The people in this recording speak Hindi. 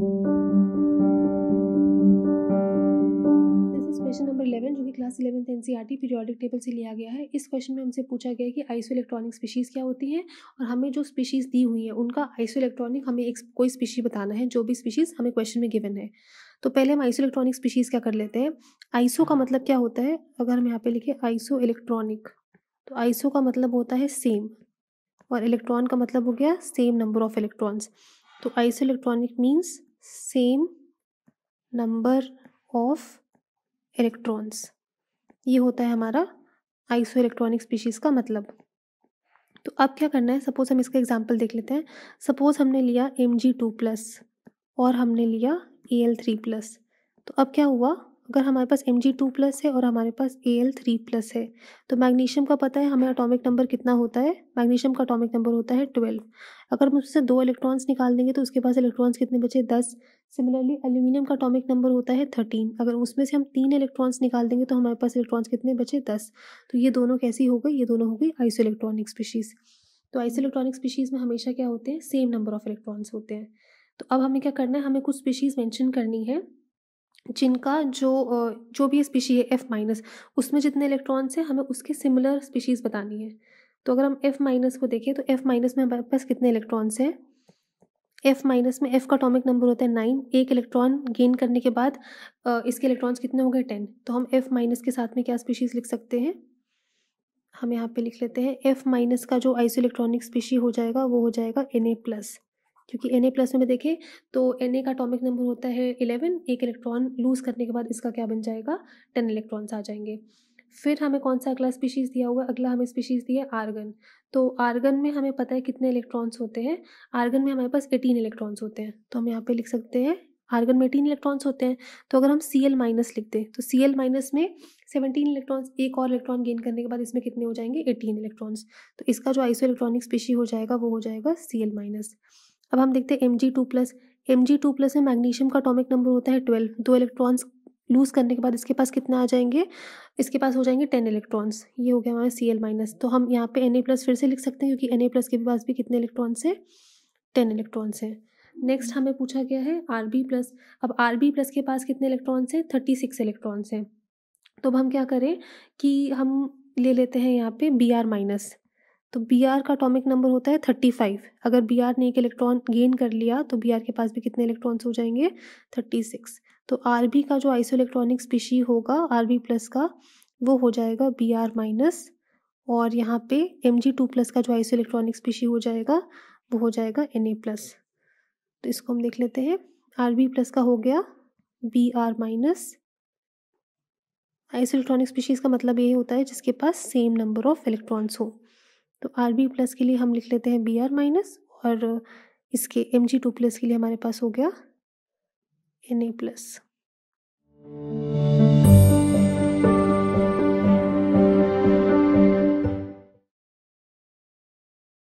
क्वेश्चन नंबर जो कि क्लास पीरियोडिक टेबल से लिया गया है इस क्वेश्चन में हमसे पूछा गया है कि आइसो इलेक्ट्रॉनिक स्पीशीज़ क्या होती हैं और हमें जो स्पीशीज़ दी हुई उनका आइसो इलेक्ट्रॉनिक हमें एक कोई स्पीशी बताना है जो भी स्पीशीज़ हमें क्वेश्चन में गिवन है तो पहले हम आइसो इलेक्ट्रॉनिक स्पीशीज़ क्या कर लेते हैं आइसो का मतलब क्या होता है अगर हम यहाँ पे लिखे आइसो इलेक्ट्रॉनिक तो आइसो का मतलब होता है सेम और इलेक्ट्रॉन का मतलब हो गया सेम नंबर ऑफ इलेक्ट्रॉन्स तो isoelectronic means same number of electrons ये होता है हमारा आइसो इलेक्ट्रॉनिक स्पीशीज़ का मतलब तो अब क्या करना है सपोज़ हम इसका एग्जाम्पल देख लेते हैं सपोज़ हमने लिया एम जी टू प्लस और हमने लिया ए एल थ्री प्लस तो अब क्या हुआ अगर हमारे पास एम जी टू प्लस है और हमारे पास ए एल थ्री प्लस है तो मैग्नीशियम का पता है हमें अटोमिक नंबर कितना होता है मैग्नीशियम का अटोमिक नंबर होता है ट्वेल्व अगर हम उससे दो इलेक्ट्रॉन्स निकाल देंगे तो उसके पास इलेक्ट्रॉन्स कितने बचे दस सिमिलरली एल्यूमिनियम का अटोमिक नंबर होता है थर्टीन अगर उसमें से हम तीन इलेक्ट्रॉन्स निकाल देंगे तो हमारे पास इलेक्ट्रॉन्स कितने बचे दस तो ये दोनों कैसी हो गई ये दोनों हो गई आइसो इलेक्ट्रॉनिक स्पीशीज़ तो आइसो इलेक्ट्रॉनिक स्पीशीज़ में हमेशा क्या होते हैं सेम नंबर ऑफ इलेक्ट्रॉन्स होते हैं तो अब हमें क्या करना है हमें कुछ स्पीशीज़ मेंशन करनी है जिनका जो जो भी स्पीशी है एफ माइनस उसमें जितने इलेक्ट्रॉन्स हैं हमें उसके सिमिलर स्पीशीज़ बतानी है तो अगर हम एफ माइनस को देखें तो एफ माइनस में हमारे पास कितने इलेक्ट्रॉन्स हैं एफ माइनस में एफ का अटोमिक नंबर होता है नाइन एक इलेक्ट्रॉन गेन करने के बाद इसके इलेक्ट्रॉन्स कितने हो गए टेन तो हम एफ माइनस के साथ में क्या स्पीशीज़ लिख सकते हैं हम यहाँ पे लिख लेते हैं एफ माइनस का जो आइसो इलेक्ट्रॉनिक स्पीशी हो जाएगा वो हो जाएगा एन ए प्लस क्योंकि एन ए प्लस में देखें तो एन ए का अटोमिक नंबर होता है इलेवन एक इलेक्ट्रॉन लूज़ करने के बाद इसका क्या बन जाएगा टेन इलेक्ट्रॉन्स आ जाएंगे फिर हमें कौन सा अगला स्पीशीज़ दिया हुआ अगला हमें स्पीशीज़ दिया है आर्गन तो आर्गन में हमें पता है कितने इलेक्ट्रॉन्स होते हैं आर्गन में हमारे पास एटीन इलेक्ट्रॉन्स होते हैं तो हम यहाँ पे लिख सकते हैं आर्गन में एटीन इलेक्ट्रॉन्स होते हैं तो अगर हम सी एल माइनस लिखते तो सी एल माइनस में सेवनटीन इलेक्ट्रॉन्स एक और इलेक्ट्रॉन गेन करने के बाद इसमें कितने हो जाएंगे एटीन इलेक्ट्रॉन्स तो इसका जो आइसो इलेक्ट्रॉनिक स्पीशी हो जाएगा वो हो जाएगा सी एल माइनस अब हम देखते हैं M G two plus M G two plus में मैग्नीशियम का अटोमिक नंबर होता है ट्वेल्व दो इलेक्ट्रॉन्स लूज़ करने के बाद इसके पास कितना आ जाएंगे इसके पास हो जाएंगे टेन इलेक्ट्रॉन्स ये हो गया हमारा सी एल माइनस तो हम यहाँ पे एन ए प्लस फिर से लिख सकते हैं क्योंकि एन ए प्लस के पास भी कितने इलेक्ट्रॉन्स है टेन इलेक्ट्रॉन्स है नेक्स्ट हमें पूछा गया है आर बी प्लस अब आर बी प्लस के पास कितने इलेक्ट्रॉन्स हैं थर्टी सिक्स इलेक्ट्रॉन्स हैं तो अब हम क्या करें कि हम ले लेते हैं यहाँ पे बी आर माइनस तो बी आर का अटोमिक नंबर होता है थर्टी फाइव अगर बी आर ने एक इलेक्ट्रॉन गेन कर लिया तो बी आर के पास भी कितने इलेक्ट्रॉन्स हो जाएंगे थर्टी सिक्स तो आर बी का जो आइसो इलेक्ट्रॉनिक स्पीशी होगा आर बी प्लस का वो हो जाएगा बी आर माइनस और यहाँ पे एम जी टू प्लस का जो आइसो इलेक्ट्रॉनिक स्पीशी हो जाएगा वो हो जाएगा एन ए प्लस तो इसको हम देख लेते हैं आर बी प्लस का हो गया B R minus isoelectronic species का मतलब ये होता है जिसके पास सेम नंबर ऑफ इलेक्ट्रॉन्स हो तो आर बी प्लस के लिए हम लिख लेते हैं बी आर माइनस और इसके एम जी टू प्लस के लिए हमारे पास हो गया एन ए प्लस